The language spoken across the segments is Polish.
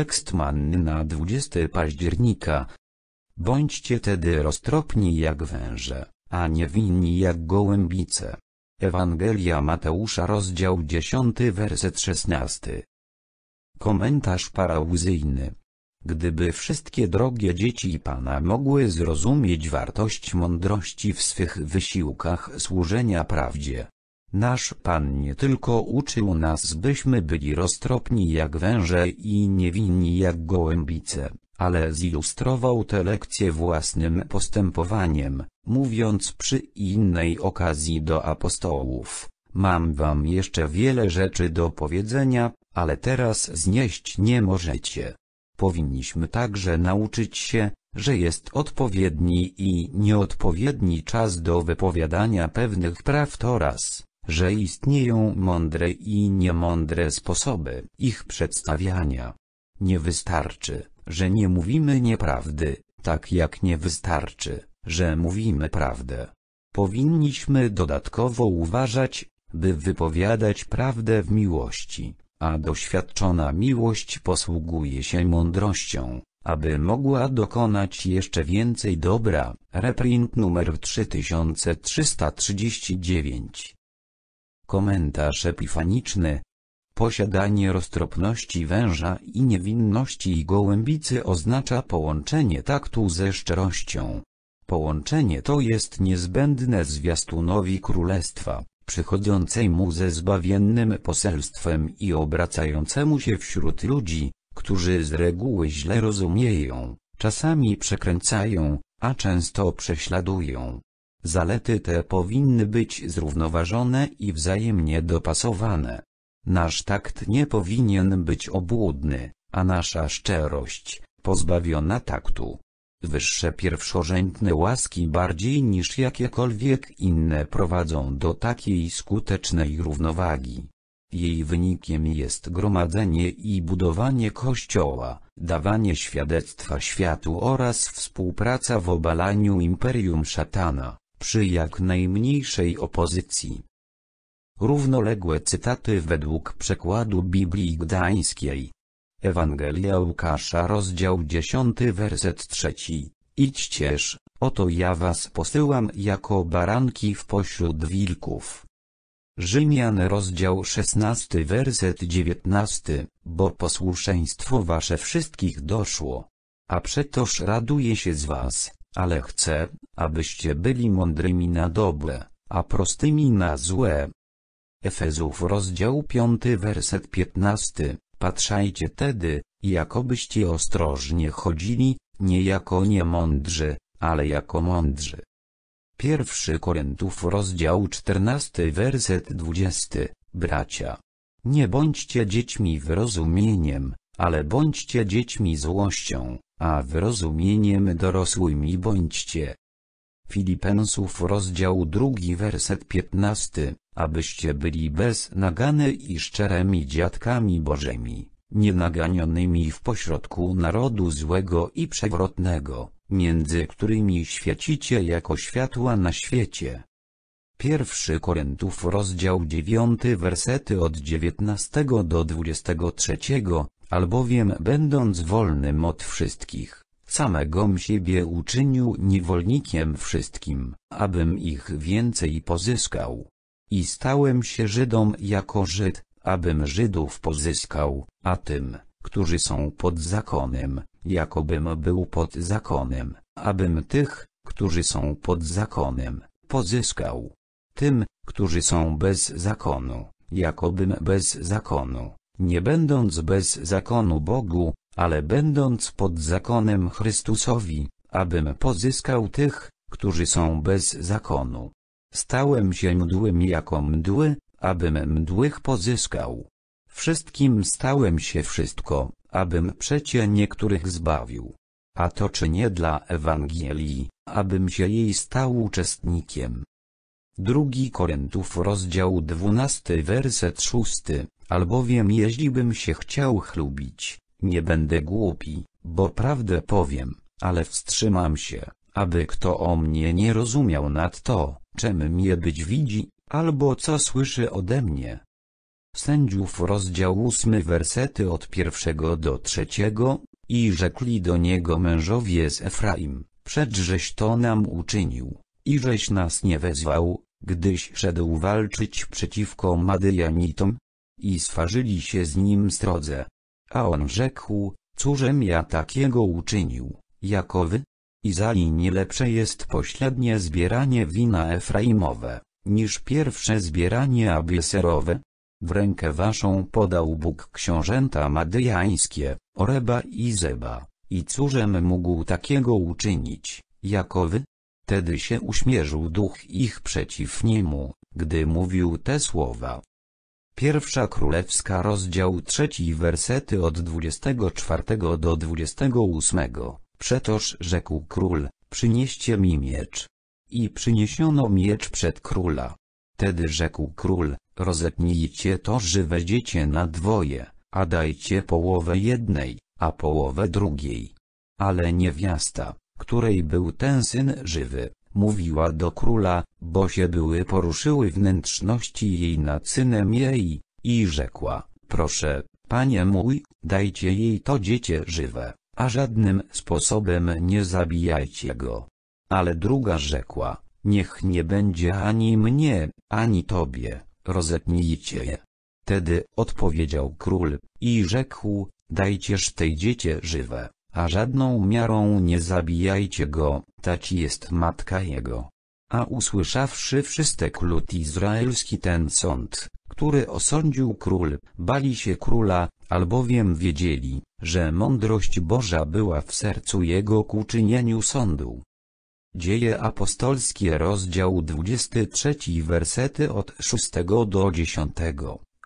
Tekst na 20 października. Bądźcie tedy roztropni jak węże, a niewinni jak gołębice. Ewangelia Mateusza rozdział 10 werset 16. Komentarz parałzyjny. Gdyby wszystkie drogie dzieci Pana mogły zrozumieć wartość mądrości w swych wysiłkach służenia prawdzie, Nasz Pan nie tylko uczył nas byśmy byli roztropni jak węże i niewinni jak gołębice, ale zilustrował te lekcje własnym postępowaniem, mówiąc przy innej okazji do apostołów, mam wam jeszcze wiele rzeczy do powiedzenia, ale teraz znieść nie możecie. Powinniśmy także nauczyć się, że jest odpowiedni i nieodpowiedni czas do wypowiadania pewnych praw oraz że istnieją mądre i niemądre sposoby ich przedstawiania. Nie wystarczy, że nie mówimy nieprawdy, tak jak nie wystarczy, że mówimy prawdę. Powinniśmy dodatkowo uważać, by wypowiadać prawdę w miłości, a doświadczona miłość posługuje się mądrością, aby mogła dokonać jeszcze więcej dobra. Reprint numer 3339 Komentarz epifaniczny. Posiadanie roztropności węża i niewinności i gołębicy oznacza połączenie taktu ze szczerością. Połączenie to jest niezbędne zwiastunowi Królestwa, przychodzącej mu ze zbawiennym poselstwem i obracającemu się wśród ludzi, którzy z reguły źle rozumieją, czasami przekręcają, a często prześladują. Zalety te powinny być zrównoważone i wzajemnie dopasowane. Nasz takt nie powinien być obłudny, a nasza szczerość, pozbawiona taktu. Wyższe pierwszorzędne łaski bardziej niż jakiekolwiek inne prowadzą do takiej skutecznej równowagi. Jej wynikiem jest gromadzenie i budowanie Kościoła, dawanie świadectwa światu oraz współpraca w obalaniu imperium szatana przy jak najmniejszej opozycji. Równoległe cytaty według przekładu Biblii Gdańskiej. Ewangelia Łukasza rozdział 10 werset 3. Idźcież, oto ja was posyłam jako baranki w pośród wilków. Rzymian rozdział 16 werset 19, bo posłuszeństwo wasze wszystkich doszło. A przetoż raduje się z was, ale chcę, abyście byli mądrymi na dobre, a prostymi na złe. Efezów rozdział 5 werset 15 Patrzajcie tedy, jakobyście ostrożnie chodzili, nie jako niemądrzy, ale jako mądrzy. Pierwszy Koryntów rozdział 14 werset 20 Bracia. Nie bądźcie dziećmi wyrozumieniem, ale bądźcie dziećmi złością a wyrozumieniem dorosłymi bądźcie. Filipensów rozdział drugi werset piętnasty, abyście byli bez nagany i szczeremi dziadkami Bożymi, nienaganionymi w pośrodku narodu złego i przewrotnego, między którymi świecicie jako światła na świecie. Pierwszy Koryntów rozdział dziewiąty wersety od dziewiętnastego do dwudziestego trzeciego, albowiem będąc wolnym od wszystkich, samego siebie uczynił niewolnikiem wszystkim, abym ich więcej pozyskał. I stałem się Żydom jako Żyd, abym Żydów pozyskał, a tym, którzy są pod zakonem, jakobym był pod zakonem, abym tych, którzy są pod zakonem, pozyskał. Tym, którzy są bez zakonu, jakobym bez zakonu, nie będąc bez zakonu Bogu, ale będąc pod zakonem Chrystusowi, abym pozyskał tych, którzy są bez zakonu. Stałem się mdłym jako mdły, abym mdłych pozyskał. Wszystkim stałem się wszystko, abym przecie niektórych zbawił. A to czy nie dla Ewangelii, abym się jej stał uczestnikiem. Drugi Korentów rozdział 12 werset 6 albowiem jeździbym się chciał chlubić, nie będę głupi, bo prawdę powiem, ale wstrzymam się, aby kto o mnie nie rozumiał nad to, czym mnie być widzi, albo co słyszy ode mnie. Sędziów rozdział ósmy wersety od pierwszego do trzeciego, i rzekli do niego mężowie z Efraim, przedżeś to nam uczynił, i żeś nas nie wezwał, gdyś szedł walczyć przeciwko Madyjanitom, i swarzyli się z nim strodze. A on rzekł, cóżem ja takiego uczynił, jako wy? Izali nie lepsze jest pośrednie zbieranie wina efraimowe, niż pierwsze zbieranie abieserowe. W rękę waszą podał Bóg książęta madyjańskie, Oreba i Zeba, i cóżem mógł takiego uczynić, jako wy? Tedy się uśmierzył duch ich przeciw niemu, gdy mówił te słowa. Pierwsza Królewska rozdział trzeci wersety od 24 do 28. Przetoż rzekł król, przynieście mi miecz. I przyniesiono miecz przed króla. Tedy rzekł król, rozetnijcie to żywe dziecię na dwoje, a dajcie połowę jednej, a połowę drugiej. Ale niewiasta, której był ten syn żywy, mówiła do króla, bo się były poruszyły wnętrzności jej na synem jej, i rzekła, proszę, panie mój, dajcie jej to dziecię żywe, a żadnym sposobem nie zabijajcie go. Ale druga rzekła, niech nie będzie ani mnie, ani tobie, rozetnijcie je. Tedy odpowiedział król, i rzekł, dajcież tej dziecię żywe a żadną miarą nie zabijajcie go, tać jest matka jego. A usłyszawszy wszystek lud izraelski ten sąd, który osądził król, bali się króla, albowiem wiedzieli, że mądrość Boża była w sercu jego ku czynieniu sądu. Dzieje apostolskie rozdział 23 wersety od 6 do 10,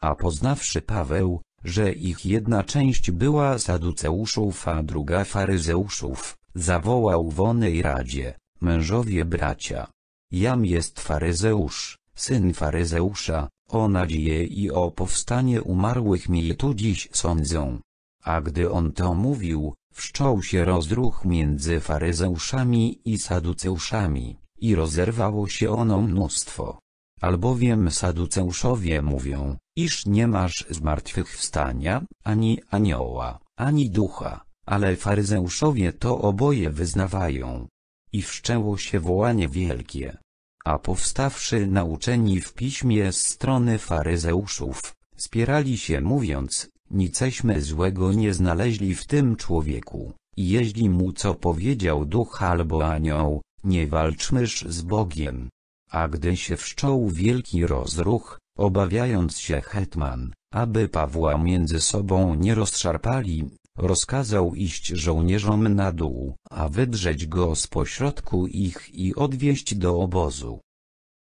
a poznawszy Paweł, że ich jedna część była saduceuszów, a druga faryzeuszów, zawołał w onej radzie, mężowie bracia. Jam jest faryzeusz, syn faryzeusza, o nadzieję i o powstanie umarłych mi tu dziś sądzą. A gdy on to mówił, wszczął się rozruch między faryzeuszami i saduceuszami, i rozerwało się ono mnóstwo. Albowiem saduceuszowie mówią, iż nie masz zmartwychwstania, ani anioła, ani ducha, ale faryzeuszowie to oboje wyznawają. I wszczęło się wołanie wielkie. A powstawszy nauczeni w piśmie z strony faryzeuszów, spierali się mówiąc, niceśmy złego nie znaleźli w tym człowieku, i jeśli mu co powiedział duch albo anioł, nie walczmyż z Bogiem. A gdy się wszczął wielki rozruch, Obawiając się hetman, aby Pawła między sobą nie rozszarpali, rozkazał iść żołnierzom na dół, a wydrzeć go z pośrodku ich i odwieźć do obozu.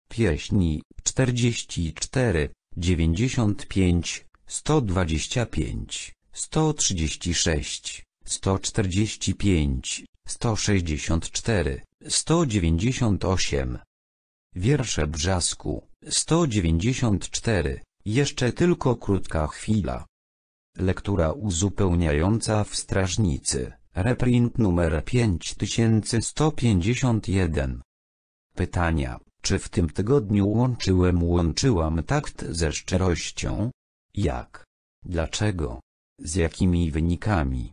Pieśni 44, 95, 125, 136, 145, 164, 198. Wiersze Brzasku 194. Jeszcze tylko krótka chwila. Lektura uzupełniająca w strażnicy, reprint numer 5151. Pytania, czy w tym tygodniu łączyłem łączyłam takt ze szczerością? Jak? Dlaczego? Z jakimi wynikami?